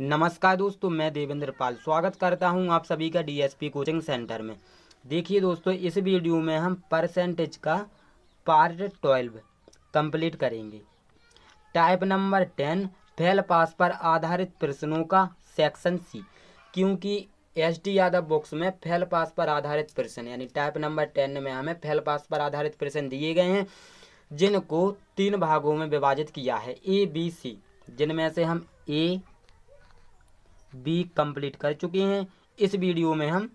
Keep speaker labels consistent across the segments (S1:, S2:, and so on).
S1: नमस्कार दोस्तों मैं देवेंद्र पाल स्वागत करता हूं आप सभी का डीएसपी कोचिंग सेंटर में देखिए दोस्तों इस वीडियो में हम परसेंटेज का पार्ट ट्वेल्व कंप्लीट करेंगे type number ten fail pass पर आधारित प्रश्नों का सेक्शन सी क्योंकि एस डी यादव बुक्स में फेल पास पर आधारित प्रश्न यानी टाइप नंबर टेन में हमें फेल पास पर आधारित प्रश्न दिए गए हैं जिनको तीन भागों में विभाजित किया है ए बी सी जिनमें से हम ए बी कंप्लीट कर चुके हैं इस वीडियो में हम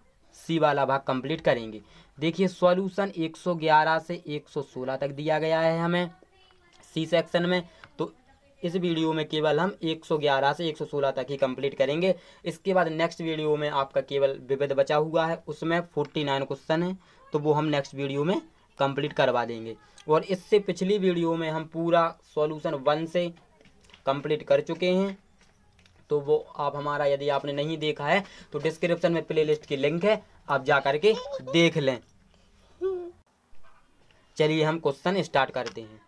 S1: सी वाला भाग कंप्लीट करेंगे देखिए सॉल्यूशन 111 से 116 तक दिया गया है हमें सी सेक्शन में तो इस वीडियो में केवल हम 111 से 116 तक ही कंप्लीट करेंगे इसके बाद नेक्स्ट वीडियो में आपका केवल विविध बचा हुआ है उसमें 49 क्वेश्चन है तो वो हम नेक्स्ट वीडियो में कंप्लीट करवा देंगे और इससे पिछली वीडियो में हम पूरा सॉल्यूशन वन से कंप्लीट कर चुके हैं तो वो आप हमारा यदि आपने नहीं देखा है तो डिस्क्रिप्शन में प्लेलिस्ट की लिंक है आप जा करके देख लें चलिए हम क्वेश्चन स्टार्ट करते हैं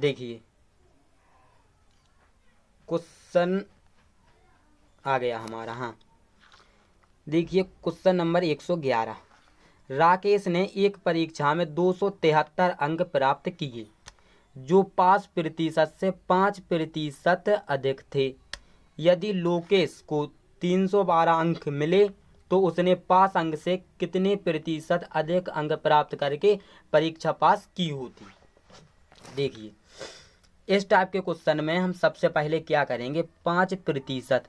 S1: देखिए क्वेश्चन आ गया हमारा हाँ देखिए क्वेश्चन नंबर एक सौ ग्यारह राकेश ने एक परीक्षा में दो सौ तिहत्तर अंक प्राप्त किए जो पाँच प्रतिशत से पाँच प्रतिशत अधिक थे यदि लोकेश को 312 अंक मिले तो उसने पास अंक से कितने प्रतिशत अधिक अंक प्राप्त करके परीक्षा पास की होती देखिए इस टाइप के क्वेश्चन में हम सबसे पहले क्या करेंगे पाँच प्रतिशत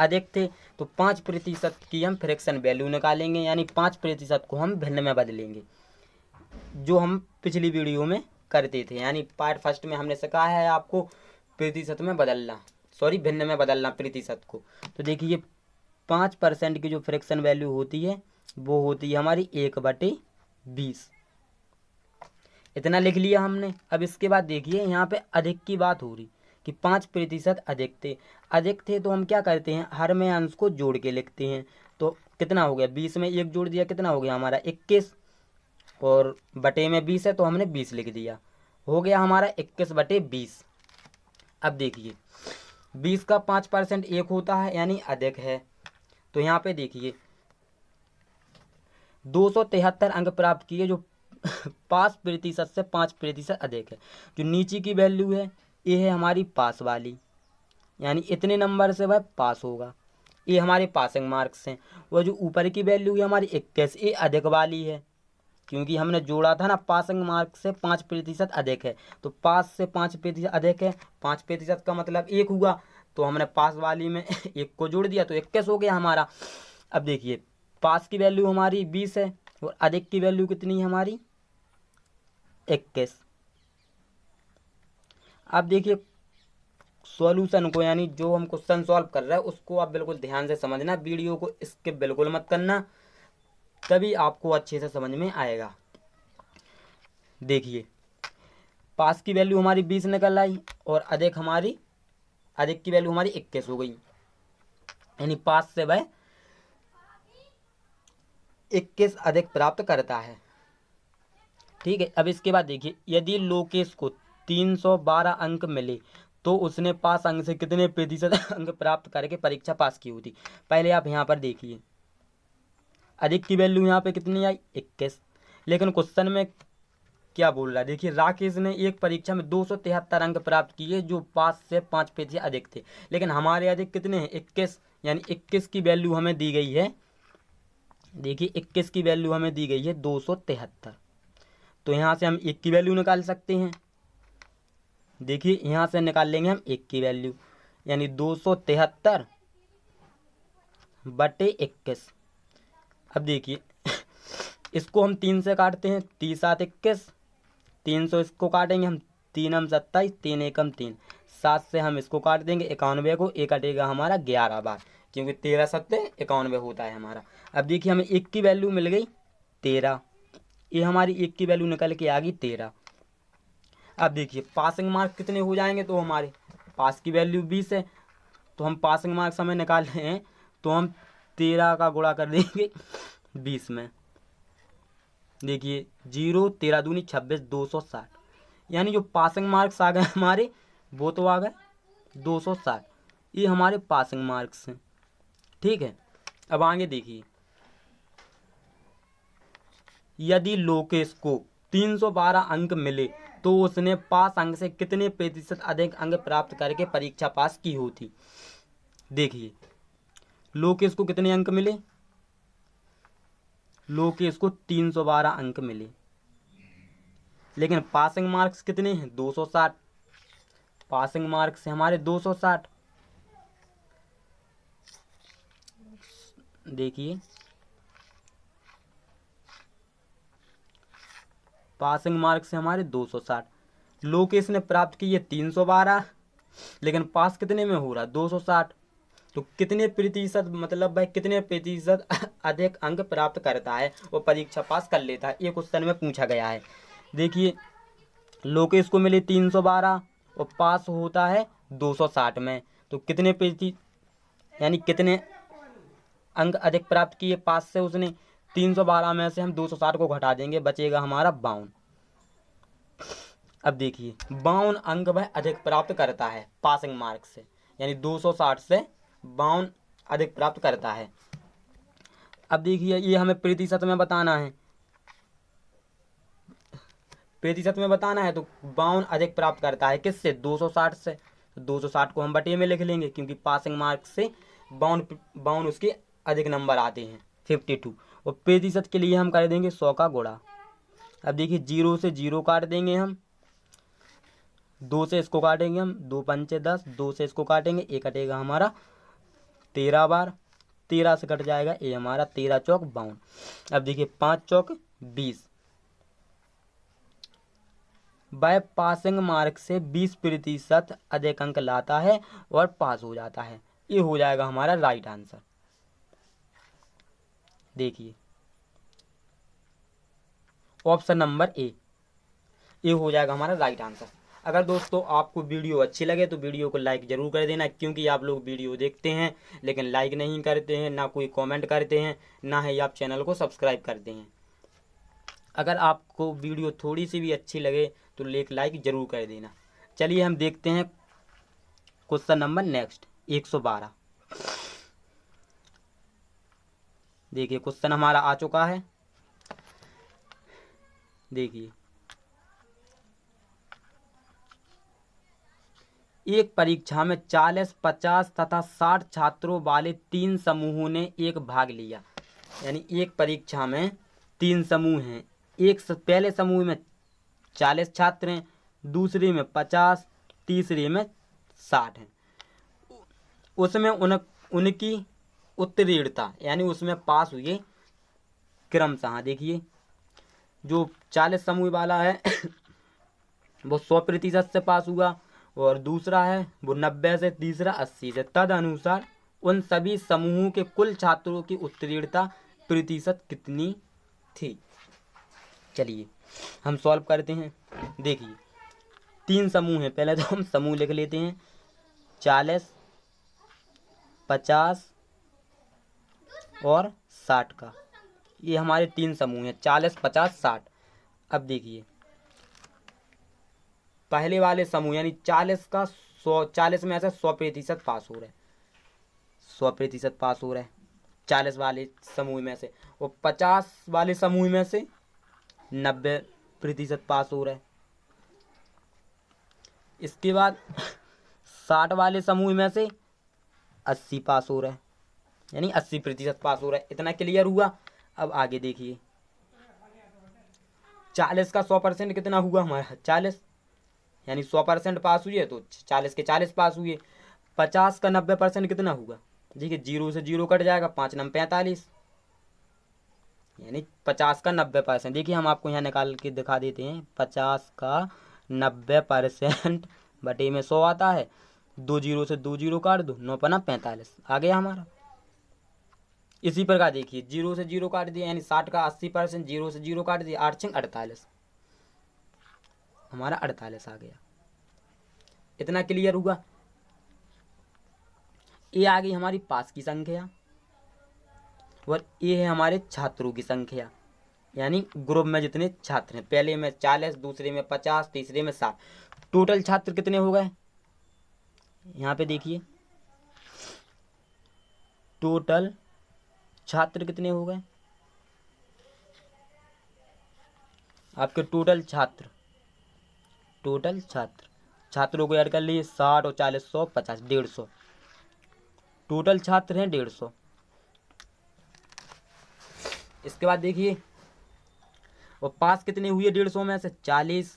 S1: अधिक थे तो पाँच प्रतिशत की हम फ्रैक्शन वैल्यू निकालेंगे यानी पाँच प्रतिशत को हम भिन्न में बदलेंगे जो हम पिछली वीडियो में करते थे यानी पार्ट फर्स्ट में हमने सिखाया है आपको प्रतिशत में बदलना सॉरी भिन्न में बदलना प्रतिशत को तो देखिए पाँच परसेंट की जो फ्रैक्शन वैल्यू होती है वो होती है हमारी एक बटे बीस इतना लिख लिया हमने अब इसके बाद देखिए यहाँ पे अधिक की बात हो रही कि पाँच प्रतिशत अधिक थे अधिक थे तो हम क्या करते हैं हर में अंश को जोड़ के लिखते हैं तो कितना हो गया बीस में एक जोड़ दिया कितना हो गया हमारा इक्कीस और बटे में बीस है तो हमने बीस लिख दिया हो गया हमारा इक्कीस बटे बीस अब देखिए बीस का पाँच परसेंट एक होता है यानी अधिक है तो यहाँ पे देखिए दो सौ तिहत्तर अंक प्राप्त किए जो पाँच प्रतिशत से पाँच प्रतिशत अधिक है जो नीचे की वैल्यू है ये है हमारी पास वाली यानी इतने नंबर से वह पास होगा ये हमारे पासिंग मार्क्स हैं वह जो ऊपर की वैल्यू है हमारी इक्कीस ये अधिक वाली है क्योंकि हमने जोड़ा था ना पासिंग मार्क से पाँच प्रतिशत अधिक है तो पास से पाँच प्रतिशत अधिक है पाँच प्रतिशत का मतलब एक हुआ तो हमने पास वाली में एक को जोड़ दिया तो इक्कीस हो गया हमारा अब देखिए पास की वैल्यू हमारी बीस है और अधिक की वैल्यू कितनी है हमारी इक्कीस अब देखिए सॉल्यूशन को यानी जो हम क्वेश्चन सॉल्व कर रहे हैं उसको आप बिल्कुल ध्यान से समझना वीडियो को स्किप बिल्कुल मत करना तभी आपको अच्छे से समझ में आएगा देखिए पास की वैल्यू हमारी बीस निकल आई और अधिक हमारी अधिक की वैल्यू हमारी इक्कीस हो गई यानी पास से वह इक्कीस अधिक प्राप्त करता है ठीक है अब इसके बाद देखिए यदि लोकेश को तीन सौ बारह अंक मिले तो उसने पास अंक से कितने प्रतिशत अंक प्राप्त करके परीक्षा पास की होती पहले आप यहाँ पर देखिए अधिक की वैल्यू यहाँ पे कितनी आई इक्कीस लेकिन क्वेश्चन में क्या बोल रहा है देखिए राकेश ने एक परीक्षा में दो सौ तिहत्तर अंक प्राप्त किए जो पाँच से पाँच पेज से अधिक थे लेकिन हमारे अधिक कितने हैं इक्कीस यानी इक्कीस की वैल्यू हमें दी गई है देखिए इक्कीस की वैल्यू हमें दी गई है दो सौ तिहत्तर तो यहाँ से हम एक की वैल्यू निकाल सकते हैं देखिए यहाँ से निकाल लेंगे हम एक की वैल्यू यानी दो सौ तिहत्तर बटे इक्कीस अब देखिए इसको हम तीन से काटते हैं तीस सात इक्कीस तीन सौ इसको काटेंगे हम तीन हम सत्ताईस तीन एकम तीन सात से हम इसको काट देंगे इक्यानवे को एक कटेगा हमारा ग्यारह बार क्योंकि तेरह सत्तर इक्यानवे होता है हमारा अब देखिए हमें एक की वैल्यू मिल गई तेरह ये हमारी एक की वैल्यू निकल के आ गई तेरह अब देखिए पासिंग मार्क कितने हो जाएंगे तो हमारे पास की वैल्यू बीस है तो हम पासिंग मार्क समय निकाल रहे हैं तो हम तेरह का गुणा कर देंगे बीस में देखिए जीरो तेरह दूनी छब्बीस दो सौ साठ यानी जो पासिंग मार्क्स आ गए हमारे वो तो आ गए दो सौ साठ ये हमारे पासिंग मार्क्स हैं ठीक है अब आगे देखिए यदि लोकेश को तीन सौ बारह अंक मिले तो उसने पास अंक से कितने प्रतिशत अधिक अंक प्राप्त करके परीक्षा पास की होती देखिए लोकेश को कितने अंक मिले लोकेश को 312 अंक मिले लेकिन पासिंग मार्क्स कितने हैं 260 पासिंग मार्क्स हमारे 260 देखिए पासिंग मार्क्स हमारे 260 लोकेश ने प्राप्त किए 312 लेकिन पास कितने में हो रहा है 260 तो कितने प्रतिशत मतलब भाई कितने प्रतिशत अधिक अंक प्राप्त करता है वो परीक्षा पास कर लेता है ये क्वेश्चन में पूछा गया है देखिए लोकेश को मिले तीन सौ बारह और पास होता है दो सौ साठ में तो कितने प्रति यानी कितने अंक अधिक प्राप्त किए पास से उसने तीन सौ बारह में से हम दो सौ साठ को घटा देंगे बचेगा हमारा बावन अब देखिए बावन अंक वह अधिक प्राप्त करता है पासिंग मार्क से यानी दो सौ साठ से बावन अधिक प्राप्त करता है अब देखिए ये हमें प्रतिशत में बताना है प्रतिशत में बताना है तो बावन अधिक प्राप्त करता है किससे 260 से 260 तो को हम बटे में लिख लेंगे क्योंकि पासिंग मार्क से बाउन बाउन उसके अधिक नंबर आते हैं 52 टू और प्रतिशत के लिए हम कर देंगे 100 का गुड़ा अब देखिए जीरो से जीरो काट देंगे हम दो से इसको काटेंगे हम दो पंचे दस दो से इसको काटेंगे एक कटेगा हमारा तेरह बार तेरह से कट जाएगा ये हमारा तेरह चौक बावन अब देखिए पांच चौक बीस बाय पासिंग मार्क से बीस प्रतिशत अधिक अंक लाता है और पास हो जाता है ये हो जाएगा हमारा राइट आंसर देखिए ऑप्शन नंबर ए ये हो जाएगा हमारा राइट आंसर अगर दोस्तों आपको वीडियो अच्छी लगे तो वीडियो को लाइक ज़रूर कर देना क्योंकि आप लोग वीडियो देखते हैं लेकिन लाइक नहीं करते हैं ना कोई कॉमेंट करते हैं ना ही आप चैनल को सब्सक्राइब करते हैं अगर आपको वीडियो थोड़ी सी भी अच्छी लगे तो लेक लाइक ज़रूर कर देना चलिए हम देखते हैं क्वेश्चन नंबर नेक्स्ट एक सौ बारह देखिए क्वेश्चन हमारा आ चुका है देखिए एक परीक्षा में 40, 50 तथा 60 छात्रों वाले तीन समूहों ने एक भाग लिया यानी एक परीक्षा में तीन समूह हैं एक पहले समूह में 40 छात्र हैं दूसरे में 50, तीसरे में 60 हैं उसमें उन उनकी उत्तीर्णता यानी उसमें पास हुए क्रमशः देखिए जो 40 समूह वाला है वो सौ प्रतिशत से पास हुआ और दूसरा है वो नब्बे से तीसरा अस्सी से तद अनुसार उन सभी समूहों के कुल छात्रों की उत्तीर्णता प्रतिशत कितनी थी चलिए हम सॉल्व करते हैं देखिए तीन समूह हैं पहले तो हम समूह लिख लेते हैं चालीस पचास और साठ का ये हमारे तीन समूह हैं चालीस पचास साठ अब देखिए पहले वाले समूह यानी चालीस का सौ चालीस में से सौ प्रतिशत पास हो रहा है सौ प्रतिशत पास हो रहा है चालीस वाले समूह में से और पचास वाले समूह में से नब्बे प्रतिशत पास हो रहा है इसके बाद साठ वाले समूह में से अस्सी पास हो रहा है यानी अस्सी प्रतिशत पास हो रहा है इतना क्लियर हुआ अब आगे देखिए चालीस का सौ परसेंट कितना हुआ हमारा चालीस यानी सौ परसेंट पास हुए तो चालीस के चालीस पास हुए पचास का नब्बे परसेंट कितना होगा ठीक है जीरो से जीरो कट जाएगा पाँच नम पैंतालीस यानी पचास का नब्बे परसेंट देखिए हम आपको यहाँ निकाल के दिखा देते हैं पचास का नब्बे परसेंट बटे में सौ आता है दो जीरो से दो जीरो काट दो नौ पना पैंतालीस आ गया हमारा इसी प्रकार देखिए जीरो से जीरो काट दिया यानी साठ का अस्सी परसेंट जीरो से जीरो काट दिया आठ छः अड़तालीस हमारा अड़तालीस आ गया इतना क्लियर हुआ ये आ गई हमारी पास की संख्या और ये है हमारे छात्रों की संख्या यानी ग्रुप में जितने छात्र हैं पहले में चालीस दूसरे में पचास तीसरे में साठ टोटल छात्र कितने हो गए यहाँ पे देखिए टोटल छात्र कितने हो गए आपके टोटल छात्र टोटल छात्र छात्रों को ऐड कर लिए साठ और चालीस सौ पचास डेढ़ सौ टोटल छात्र हैं डेढ़ सौ इसके बाद देखिए और पास कितने हुए डेढ़ सौ में से चालीस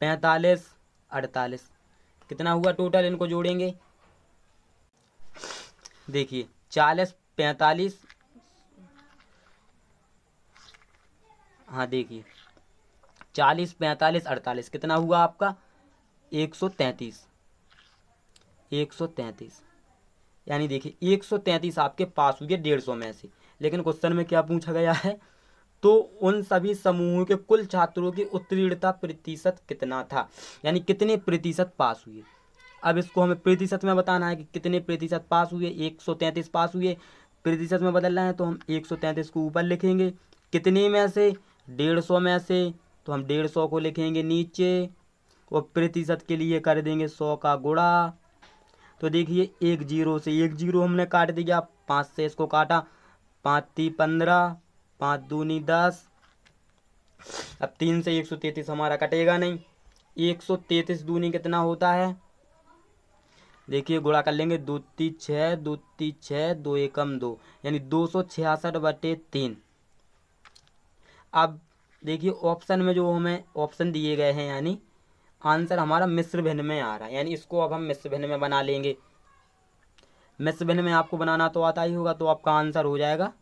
S1: पैंतालीस अड़तालीस कितना हुआ टोटल इनको जोड़ेंगे देखिए चालीस पैंतालीस हाँ देखिए चालीस पैंतालीस अड़तालीस कितना हुआ आपका एक सौ तैंतीस एक सौ तैंतीस यानी देखिए एक सौ तैंतीस आपके पास हुए डेढ़ सौ में से लेकिन क्वेश्चन में क्या पूछा गया है तो उन सभी समूहों के कुल छात्रों की उत्तीर्णता प्रतिशत कितना था यानी कितने प्रतिशत पास हुए अब इसको हमें प्रतिशत में बताना है कि कितने प्रतिशत पास हुए एक सौ तैंतीस पास हुए प्रतिशत में बदलना है तो हम एक सौ तैंतीस को ऊपर लिखेंगे कितने में से डेढ़ सौ में से तो हम डेढ़ सौ को लिखेंगे नीचे और प्रतिशत के लिए कर देंगे सौ का गुड़ा तो देखिए एक जीरो से एक जीरो हमने काट दिया पाँच से इसको काटा पाँच ती पंद्रह पाँच दूनी दस अब तीन से एक सौ तैतीस हमारा कटेगा नहीं एक सौ तैतीस दूनी कितना होता है देखिए गुणा कर लेंगे दो ती छः दो ती छः दो एकम दो यानी दो सौ छियासठ बटे तीन अब देखिए ऑप्शन में जो हमें ऑप्शन दिए गए हैं यानी आंसर हमारा मिश्र भिन्न में आ रहा है यानी इसको अब हम मिश्र भिन्न में बना लेंगे मिश्र भिन्न में आपको बनाना तो आता ही होगा तो आपका आंसर हो जाएगा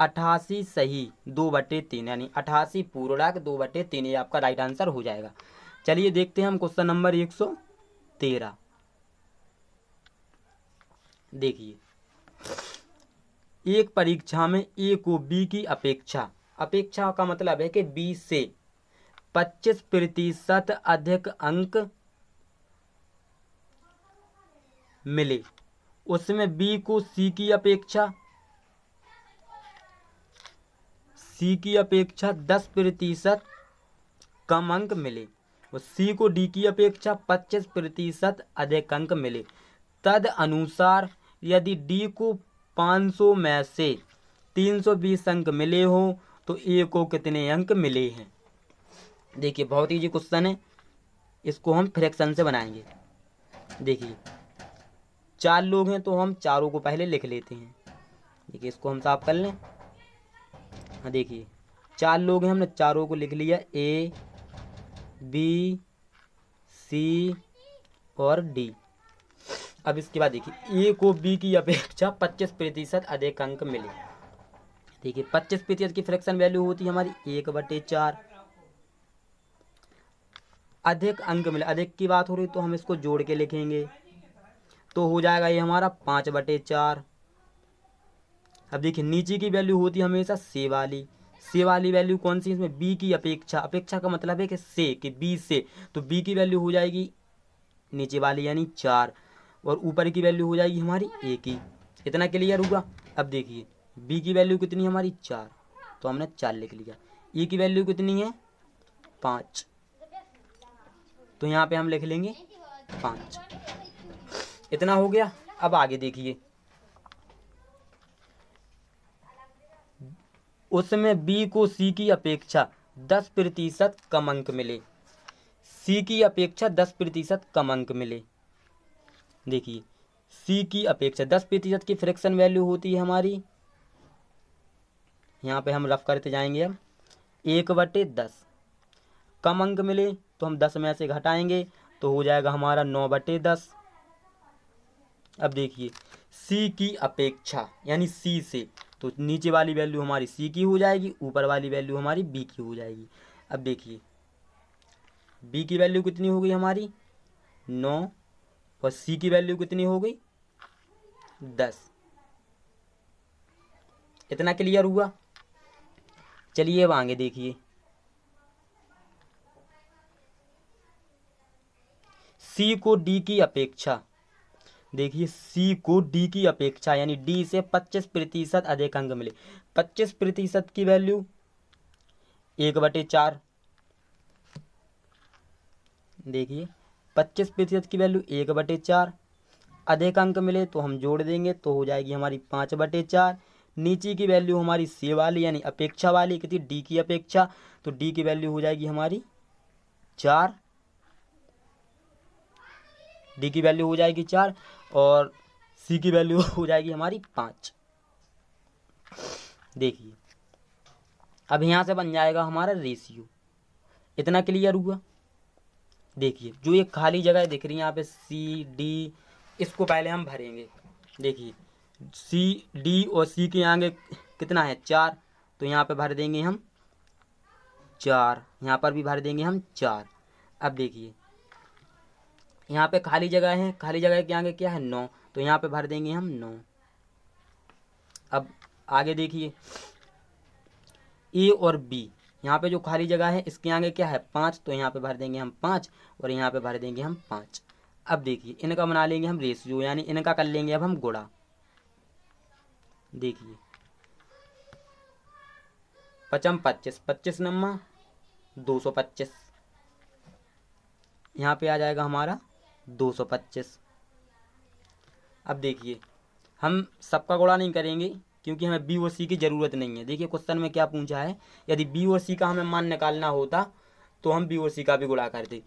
S1: अठासी सही दो बटे तीन यानी अठासी पूर्णाक दो बटे तीन ये आपका राइट आंसर हो जाएगा चलिए देखते हैं हम क्वेश्चन नंबर एक सौ तेरह देखिए एक परीक्षा में ए को बी की अपेक्षा अपेक्षा का मतलब है कि बी से पच्चीस प्रतिशत अधिक अंक मिले उसमें बी को सी की अपेक्षा सी की अपेक्षा दस प्रतिशत कम अंक मिले और सी को डी की अपेक्षा पच्चीस प्रतिशत अधिक अंक मिले तद अनुसार यदि डी को 500 में से 320 अंक मिले हों तो ए को कितने अंक मिले हैं देखिए बहुत ईजी क्वेश्चन है इसको हम फ्रैक्शन से बनाएंगे देखिए चार लोग हैं तो हम चारों को पहले लिख लेते हैं देखिए इसको हम साफ कर लें हाँ देखिए चार लोग हैं हमने चारों को लिख लिया ए बी सी और डी अब इसके बाद देखिए ए को बी की अपेक्षा 25 प्रतिशत अधिक अंक मिले ठीक है पच्चीस प्रतिशत की फ्रैक्शन वैल्यू होती है हमारी एक बटे चार अधिक अंक मिले अधिक की बात हो रही तो हम इसको जोड़ के लिखेंगे तो हो जाएगा ये हमारा पाँच बटे चार अब देखिए नीचे की वैल्यू होती है हमेशा से वाली से वाली वैल्यू कौन सी इसमें बी की अपेक्षा अपेक्षा का मतलब है कि से कि बी से तो बी की वैल्यू हो जाएगी नीचे वाली यानी चार और ऊपर की वैल्यू हो जाएगी हमारी ए की इतना क्लियर होगा अब देखिए बी की वैल्यू कितनी है हमारी चार तो हमने चार लिख लिया ई e की वैल्यू कितनी है पाँच तो यहाँ पे हम लिख लेंगे पाँच इतना हो गया अब आगे देखिए उसमें बी को सी की अपेक्षा दस प्रतिशत कम अंक मिले सी की अपेक्षा दस प्रतिशत कम अंक मिले देखिए सी की अपेक्षा दस प्रतिशत की फ्रैक्शन वैल्यू होती है हमारी यहाँ पे हम रफ करते जाएंगे अब एक बटे दस कम अंक मिले तो हम दस में से घटाएंगे तो हो जाएगा हमारा नौ बटे दस अब देखिए सी की अपेक्षा यानी सी से तो नीचे वाली वैल्यू हमारी सी की हो जाएगी ऊपर वाली वैल्यू हमारी बी की हो जाएगी अब देखिए बी की वैल्यू कितनी हो गई हमारी नौ और सी की वैल्यू कितनी हो गई दस इतना क्लियर हुआ चलिए अब आगे देखिए सी को डी की अपेक्षा देखिए सी को डी की अपेक्षा यानी डी से 25 प्रतिशत अधिक अंक मिले 25 प्रतिशत की वैल्यू एक बटे चार देखिए 25 प्रतिशत की वैल्यू एक बटे चार अधिक अंक मिले तो हम जोड़ देंगे तो हो जाएगी हमारी पाँच बटे चार नीचे की वैल्यू हमारी से वाली यानी अपेक्षा वाली कितनी डी की अपेक्षा तो डी की वैल्यू हो जाएगी हमारी चार डी की वैल्यू हो जाएगी चार और सी की वैल्यू हो जाएगी हमारी पाँच देखिए अब यहाँ से बन जाएगा हमारा रेशियो इतना क्लियर हुआ देखिए जो ये खाली जगह दिख रही है यहाँ पे सी डी इसको पहले हम भरेंगे देखिए सी डी और सी के आगे कितना है चार तो यहाँ पे भर देंगे हम चार यहाँ पर भी भर देंगे हम चार अब देखिए यहाँ पे खाली जगह है खाली जगह के आगे क्या है नौ तो यहाँ पे भर देंगे हम नौ अब आगे देखिए ए और बी यहाँ पे जो खाली जगह है इसके आगे क्या है पाँच तो यहाँ पे भर देंगे हम पाँच और यहाँ पे भर देंगे हम पाँच अब देखिए इनका बना लेंगे हम रेशियो यानी इनका कर लेंगे अब हम गुड़ा देखिए पचम पच्चीस पच्चीस नम्मा दो सौ पच्चीस यहाँ पे आ जाएगा हमारा दो सौ पच्चीस अब देखिए हम सबका गुणा नहीं करेंगे क्योंकि हमें बी ओ सी की ज़रूरत नहीं है देखिए क्वेश्चन में क्या पूछा है यदि बी ओ सी का हमें मान निकालना होता तो हम बी ओ सी का भी गुणा करते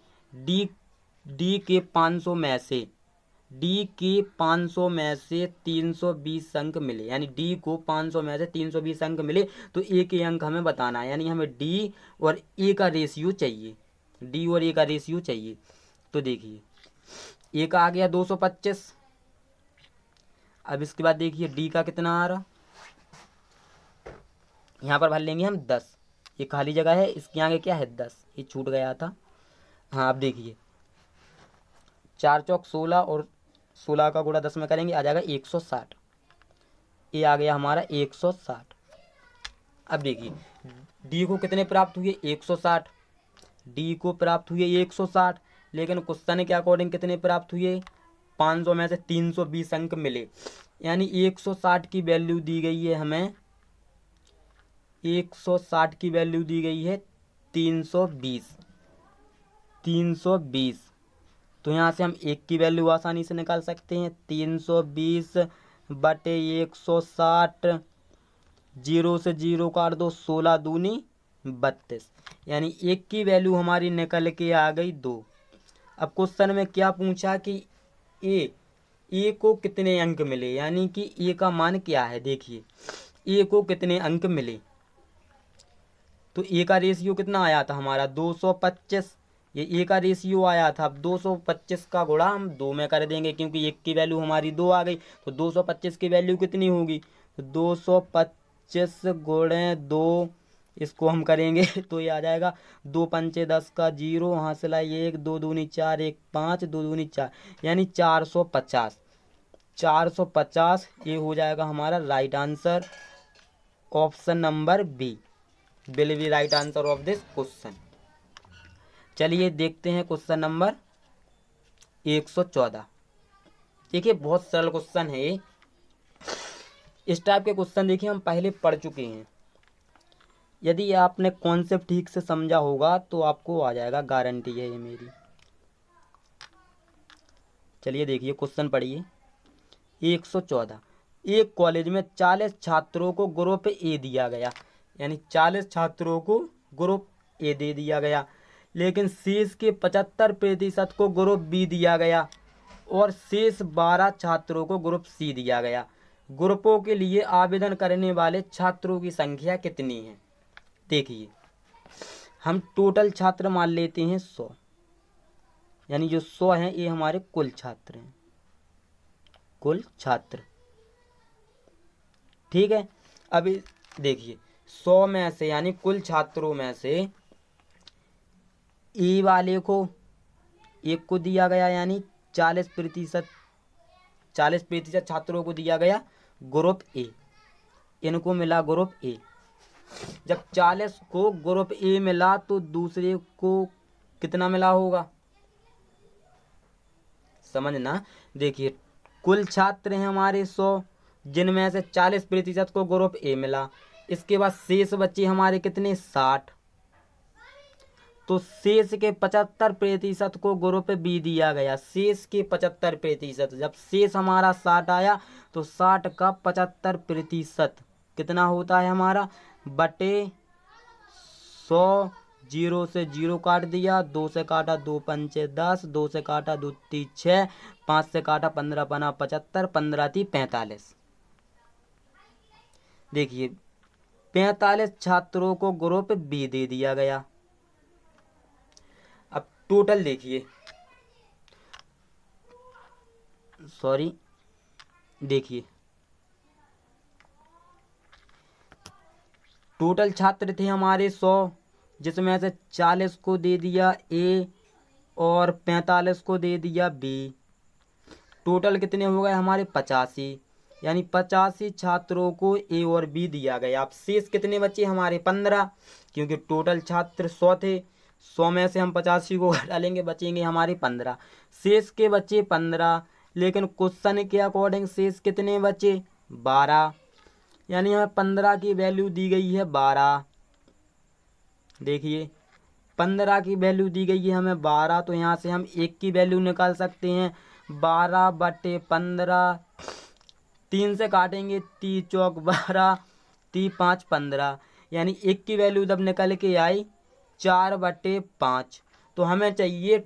S1: डी डी के पाँच सौ में से डी के 500 में से 320 अंक मिले यानी डी को 500 में से 320 अंक मिले तो ए के अंक हमें बताना है यानी हमें डी और ए का रेशियो चाहिए डी और ए का रेशियो चाहिए तो देखिए ए का आ गया 225 अब इसके बाद देखिए डी का कितना आ रहा यहाँ पर भर लेंगे हम दस ये खाली जगह है इसके आगे क्या है दस ये छूट गया था हाँ आप देखिए चार चौक सोलह और सोलह का गुणा दस में करेंगे आ जाएगा एक सौ साठ ये आ गया हमारा एक सौ साठ अब देखिए डी को कितने प्राप्त हुए एक सौ साठ डी को प्राप्त हुए एक सौ साठ लेकिन क्वेश्चन के अकॉर्डिंग कितने प्राप्त हुए पाँच सौ में से तीन सौ बीस अंक मिले यानी एक सौ साठ की वैल्यू दी गई है हमें एक सौ साठ की वैल्यू दी गई है तीन सौ बीस तीन सौ बीस तो यहाँ से हम एक की वैल्यू आसानी से निकाल सकते हैं तीन सौ बीस बटे एक सौ साठ जीरो से जीरो काट दो सोलह दूनी बत्तीस यानी एक की वैल्यू हमारी निकल के आ गई दो अब क्वेश्चन में क्या पूछा कि ए ए को कितने अंक मिले यानी कि ए का मान क्या है देखिए ए को कितने अंक मिले तो ए का रेशियो कितना आया था हमारा दो सौ पच्चीस ये ए का रेशियो आया था अब 225 का घोड़ा हम दो में कर देंगे क्योंकि एक की वैल्यू हमारी दो आ गई तो 225 की वैल्यू कितनी होगी तो 225 घोड़े दो इसको हम करेंगे तो ये आ जाएगा दो पंचे दस का जीरो वहाँ से लाइए एक दो दूनी चार एक पाँच दो दूनी चार यानी चार सौ पचास चार सौ पचास ये हो जाएगा हमारा right answer option number B will be right answer of this question चलिए देखते हैं क्वेश्चन नंबर एक सौ चौदह देखिए बहुत सरल क्वेश्चन है ये इस टाइप के क्वेश्चन देखिए हम पहले पढ़ चुके हैं यदि आपने कॉन्सेप्ट ठीक से समझा होगा तो आपको आ जाएगा गारंटी है ये मेरी चलिए देखिए क्वेश्चन पढ़िए एक सौ चौदह एक कॉलेज में चालीस छात्रों को ग्रुप ए दिया गया यानी चालीस छात्रों को ग्रुप ए दे दिया गया लेकिन शेष के पचहत्तर प्रतिशत को ग्रुप बी दिया गया और शेष बारह छात्रों को ग्रुप सी दिया गया ग्रुपों के लिए आवेदन करने वाले छात्रों की संख्या कितनी है देखिए हम टोटल छात्र मान लेते हैं सौ यानी जो सौ हैं ये हमारे कुल छात्र हैं कुल छात्र ठीक है अभी देखिए सौ में से यानी कुल छात्रों में से ई वाले को एक को दिया गया यानी चालीस प्रतिशत चालीस प्रतिशत छात्रों को दिया गया ग्रुप ए इनको मिला ग्रुप ए जब चालीस को ग्रुप ए मिला तो दूसरे को कितना मिला होगा समझना देखिए कुल छात्र हैं हमारे सौ जिनमें से चालीस प्रतिशत को ग्रुप ए मिला इसके बाद शेष बच्चे हमारे कितने साठ तो शेष के पचहत्तर प्रतिशत को ग्रुप बी दिया गया शेष के पचहत्तर प्रतिशत जब शेष हमारा साठ आया तो साठ का पचहत्तर प्रतिशत कितना होता है हमारा बटे सौ जीरो से जीरो काट दिया दो से काटा दो पंचे दस दो से काटा दो ती छः पाँच से काटा पंद्रह पना पचहत्तर पंद्रह थी पैंतालीस देखिए पैंतालीस छात्रों को ग्रुप बी दे दिया गया टोटल देखिए सॉरी देखिए टोटल छात्र थे हमारे सौ जिसमें से चालीस को दे दिया ए और पैंतालीस को दे दिया बी टोटल कितने हो गए हमारे पचासी यानी पचासी छात्रों को ए और बी दिया गया आप शेष कितने बचे हमारे पंद्रह क्योंकि टोटल छात्र सौ थे सौ में से हम पचासी को घटा लेंगे बचेंगे हमारे पंद्रह शेष के बचे पंद्रह लेकिन क्वेश्चन के अकॉर्डिंग शेष कितने बचे बारह यानी हमें पंद्रह की वैल्यू दी गई है बारह देखिए पंद्रह की वैल्यू दी गई है हमें बारह तो यहाँ से हम एक की वैल्यू निकाल सकते हैं बारह बटे पंद्रह तीन से काटेंगे ती चौक बारह ती पाँच पंद्रह यानी एक की वैल्यू जब निकल के आई चार बटे पाँच तो हमें चाहिए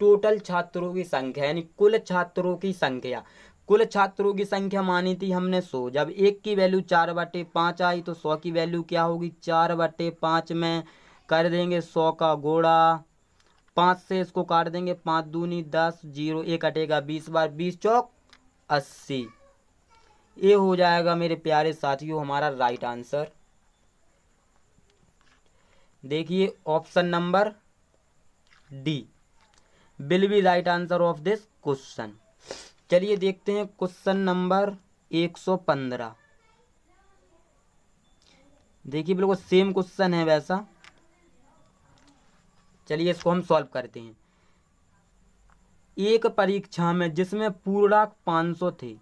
S1: टोटल छात्रों की संख्या यानी कुल छात्रों की संख्या कुल छात्रों की संख्या मानी थी हमने सौ जब एक की वैल्यू चार बटे पाँच आई तो सौ की वैल्यू क्या होगी चार बटे पाँच में कर देंगे सौ का गोड़ा पाँच से इसको काट देंगे पाँच दूनी दस जीरो एक अटेगा बीस बार बीस चौक अस्सी ये हो जाएगा मेरे प्यारे साथियों हमारा राइट आंसर देखिए option number D will be right answer of this question चलिए देखते हैं क्वेश्चन नंबर 115 देखिए बिल्कुल सेम क्वेश्चन है वैसा चलिए इसको हम सॉल्व करते हैं एक परीक्षा में जिसमें पूर्णांक 500 थे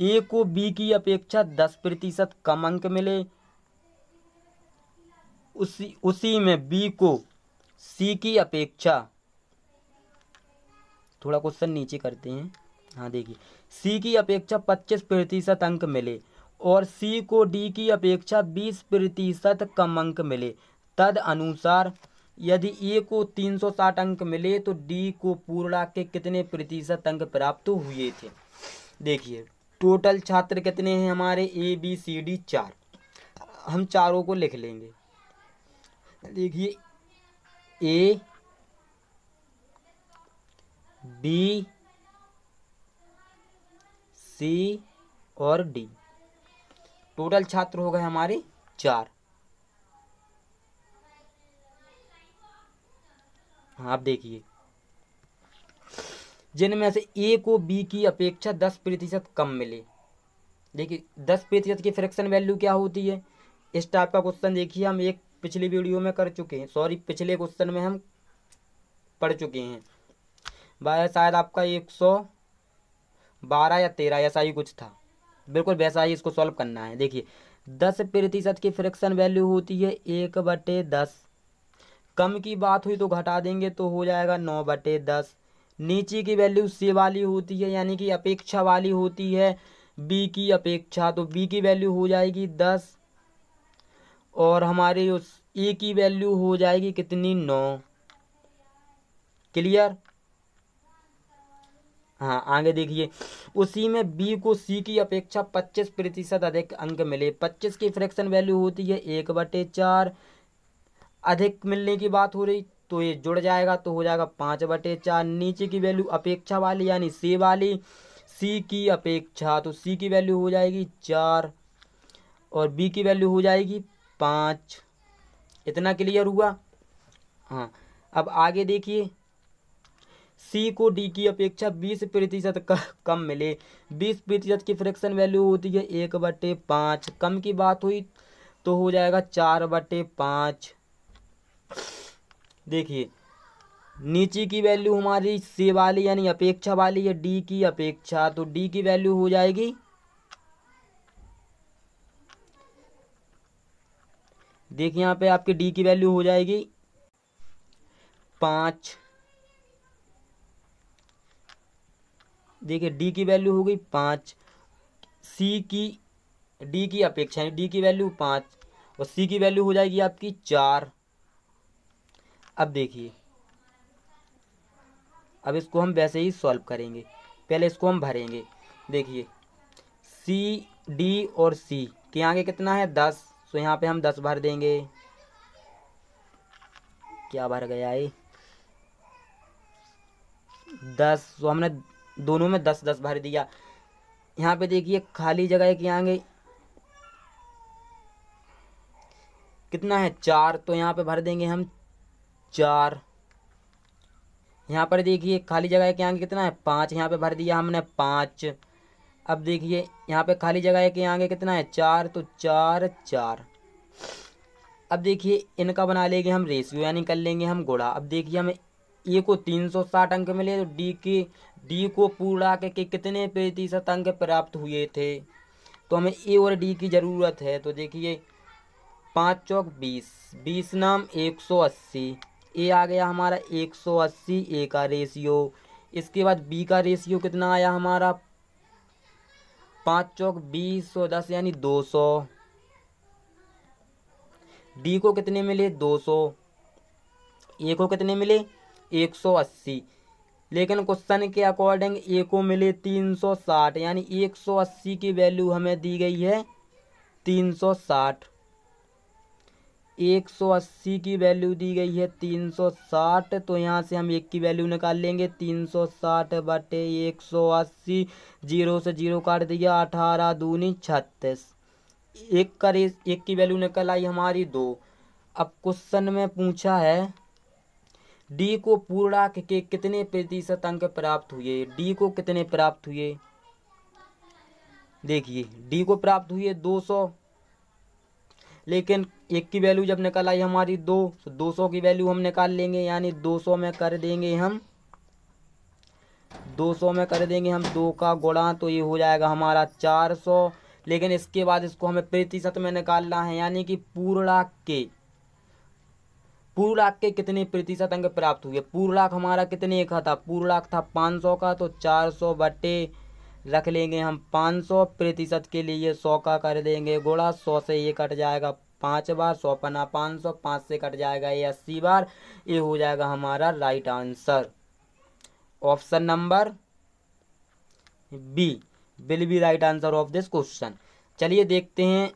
S1: ए को बी की अपेक्षा दस प्रतिशत कम अंक मिले उसी उसी में बी को सी की अपेक्षा थोड़ा क्वेश्चन नीचे करते हैं हाँ देखिए सी की अपेक्षा पच्चीस प्रतिशत अंक मिले और सी को डी की अपेक्षा बीस प्रतिशत कम अंक मिले तद अनुसार यदि ए को तीन सौ साठ अंक मिले तो डी को पूर्णा के कितने प्रतिशत अंक प्राप्त हुए थे देखिए टोटल छात्र कितने हैं हमारे ए बी सी डी चार हम चारों को लिख लेंगे देखिए ए बी सी और डी टोटल छात्र हो गए हमारे चार हाँ आप देखिए जिनमें से ए को बी की अपेक्षा दस प्रतिशत कम मिले देखिए दस प्रतिशत की फ्रैक्शन वैल्यू क्या होती है इस टाइप का क्वेश्चन देखिए हम एक पिछली वीडियो में कर चुके हैं सॉरी पिछले क्वेश्चन में हम पढ़ चुके हैं भाई शायद आपका एक सौ बारह या तेरह ऐसा ही कुछ था बिल्कुल वैसा ही इसको सॉल्व करना है देखिए दस प्रतिशत की फ्रैक्शन वैल्यू होती है एक बटे दस कम की बात हुई तो घटा देंगे तो हो जाएगा नौ बटे दस नीचे की वैल्यू से वाली होती है यानी कि अपेक्षा वाली होती है बी की अपेक्षा तो बी की वैल्यू हो जाएगी दस और हमारे उस ए की वैल्यू हो जाएगी कितनी नौ क्लियर हाँ आगे देखिए उसी में बी को सी की अपेक्षा पच्चीस प्रतिशत अधिक अंक मिले पच्चीस की फ्रैक्शन वैल्यू होती है एक बटे चार अधिक मिलने की बात हो रही तो ये जुड़ जाएगा तो हो जाएगा पाँच बटे चार नीचे की वैल्यू अपेक्षा वाली यानी सी वाली सी की अपेक्षा तो सी की वैल्यू हो जाएगी चार और बी की वैल्यू हो जाएगी पाँच इतना क्लियर हुआ हाँ अब आगे देखिए सी को डी की अपेक्षा बीस प्रतिशत कम मिले बीस प्रतिशत की फ्रैक्शन वैल्यू होती है एक बटे पाँच कम की बात हुई तो हो जाएगा चार बटे पाँच देखिए नीचे की वैल्यू हमारी से वाली यानी अपेक्षा वाली है डी की अपेक्षा तो डी की वैल्यू हो जाएगी देखिए यहाँ पे आपके डी की वैल्यू हो जाएगी पाँच देखिए डी की वैल्यू हो गई पाँच सी की डी की अपेक्षा डी की वैल्यू पाँच और सी की वैल्यू हो जाएगी आपकी चार अब देखिए अब इसको हम वैसे ही सॉल्व करेंगे पहले इसको हम भरेंगे देखिए सी डी और सी के आगे कितना है दस तो यहाँ पे हम दस भर देंगे क्या भर गया ये दस सो तो हमने दोनों में दस दस भर दिया यहाँ पे देखिए खाली जगह के आगे कितना है चार तो यहाँ पे भर देंगे हम चार यहाँ पर देखिए खाली जगह के आगे कितना है पाँच यहाँ पे भर दिया हमने पाँच अब देखिए यहाँ पे खाली जगह के आगे कितना है चार तो चार चार अब देखिए इनका बना लेंगे हम रेशियो यानी कर लेंगे हम घोड़ा अब देखिए हमें ए को तीन सौ साठ अंक मिले तो डी के डी को पूरा के, के कितने प्रतिशत अंक प्राप्त हुए थे तो हमें ए और डी की ज़रूरत है तो देखिए पाँच चौक बीस बीस नाम एक सौ अस्सी ए आ गया हमारा 180 ए का रेशियो इसके बाद बी का रेशियो कितना आया हमारा पाँच चौक बीस सौ दस यानी दो सौ डी को कितने मिले दो सौ ए को कितने मिले एक सौ अस्सी लेकिन क्वेश्चन के अकॉर्डिंग ए को मिले तीन सौ साठ यानी एक सौ अस्सी की वैल्यू हमें दी गई है तीन सौ साठ एक सौ अस्सी की वैल्यू दी गई है तीन सौ साठ तो यहाँ से हम एक की वैल्यू निकाल लेंगे तीन सौ साठ बटे एक सौ अस्सी जीरो से जीरो काट दिया अठारह दूनी छत्तीस एक कर एक की वैल्यू निकल आई हमारी दो अब क्वेश्चन में पूछा है डी को पूरा के कितने प्रतिशत अंक प्राप्त हुए डी को कितने प्राप्त हुए देखिए डी को प्राप्त हुए दो सौ लेकिन एक की वैल्यू जब निकल आई हमारी दो तो दो सौ की वैल्यू हम निकाल लेंगे यानी दो सौ में कर देंगे हम दो सौ में कर देंगे हम दो का गुणा तो ये हो जाएगा हमारा चार सौ लेकिन इसके बाद इसको हमें प्रतिशत में निकालना है यानी कि पूर्णाक के पूर्णाक के कितने प्रतिशत अंक प्राप्त हुए पूर्णाक हमारा कितने का था पूर्णाक था सौ का तो सौ बटे रख लेंगे हम 500 प्रतिशत के लिए सौ का कर देंगे गोड़ा 100 से ये कट जाएगा पांच बार सौ पना पाँच सौ पाँच से कट जाएगा ये अस्सी बार ये हो जाएगा हमारा right answer option number B will be right answer of this question चलिए देखते हैं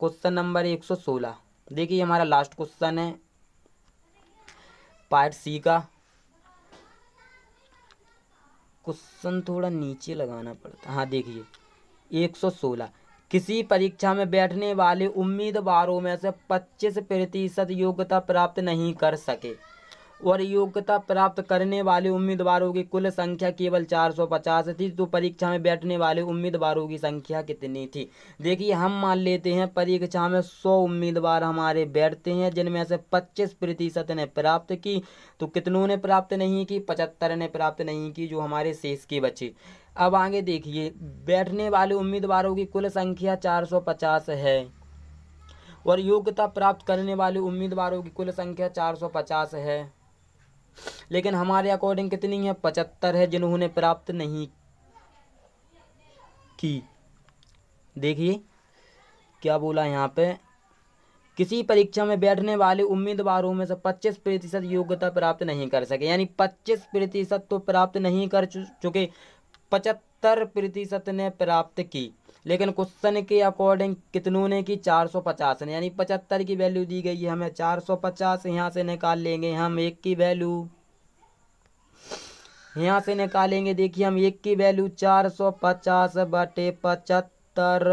S1: क्वेश्चन नंबर एक सौ सोलह देखिए हमारा लास्ट क्वेश्चन है पार्ट सी का क्वेश्चन थोड़ा नीचे लगाना पड़ता हाँ देखिए एक सौ सोलह किसी परीक्षा में बैठने वाले उम्मीदवारों में से पच्चीस प्रतिशत योग्यता प्राप्त नहीं कर सके और योग्यता प्राप्त करने वाले उम्मीदवारों की कुल संख्या केवल 450 थी तो परीक्षा में बैठने वाले उम्मीदवारों की संख्या कितनी थी देखिए हम मान लेते हैं परीक्षा में 100 उम्मीदवार हमारे बैठते हैं जिनमें से 25 प्रतिशत ने प्राप्त की तो कितनों ने प्राप्त नहीं की पचहत्तर ने प्राप्त नहीं की जो हमारे शेष के बचे अब आगे देखिए बैठने वाले उम्मीदवारों की कुल संख्या चार है और योग्यता प्राप्त करने वाले उम्मीदवारों की कुल संख्या 450 है लेकिन हमारे अकॉर्डिंग कितनी है पचहत्तर है जिन्होंने प्राप्त नहीं की देखिए क्या बोला यहाँ पे किसी परीक्षा में बैठने वाले उम्मीदवारों में से 25 प्रतिशत योग्यता प्राप्त नहीं कर सके यानी 25 प्रतिशत तो प्राप्त नहीं कर चुके पचहत्तर प्रतिशत ने प्राप्त की लेकिन क्वेश्चन के अकॉर्डिंग कितनों ने की चार सौ पचास ने यानी पचहत्तर की वैल्यू दी गई है हमें चार सौ पचास यहाँ से निकाल लेंगे हम एक की वैल्यू यहाँ से निकालेंगे देखिए हम एक की वैल्यू चार सौ पचास बटे पचहत्तर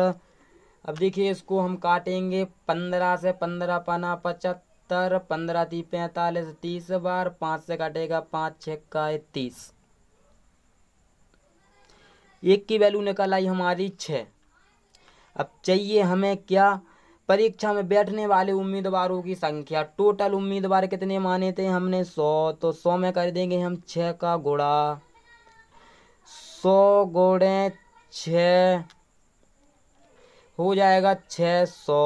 S1: अब देखिए इसको हम काटेंगे पंद्रह से पंद्रह पना पचहत्तर पंद्रह ती पैंतालीस तीस बार पाँच से काटेगा पाँच छक्का तीस एक की वैल्यू निकल आई हमारी छः अब चाहिए हमें क्या परीक्षा में बैठने वाले उम्मीदवारों की संख्या टोटल उम्मीदवार कितने माने थे हमने सौ तो सौ में कर देंगे हम छः का गुड़ा सौ गोड़े छ हो जाएगा छ सौ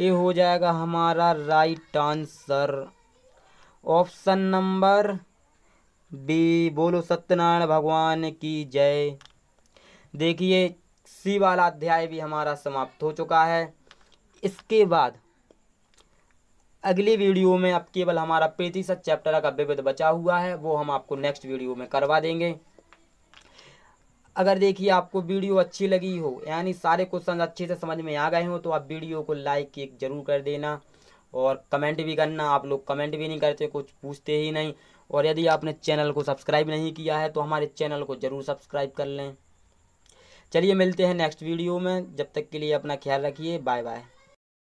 S1: ये हो जाएगा हमारा right answer option number B बोलो सत्यनारायण भगवान की जय देखिए सी वाला अध्याय भी हमारा समाप्त हो चुका है इसके बाद अगली वीडियो में अब केवल हमारा प्रतिशत चैप्टर का विविध बचा हुआ है वो हम आपको नेक्स्ट वीडियो में करवा देंगे अगर देखिए आपको वीडियो अच्छी लगी हो यानी सारे क्वेश्चन अच्छे से समझ में आ गए हो तो आप वीडियो को लाइक एक जरूर कर देना और कमेंट भी करना आप लोग कमेंट भी नहीं करते कुछ पूछते ही नहीं और यदि आपने चैनल को सब्सक्राइब नहीं किया है तो हमारे चैनल को ज़रूर सब्सक्राइब कर लें चलिए मिलते हैं नेक्स्ट वीडियो में जब तक के लिए अपना ख्याल रखिए बाय बाय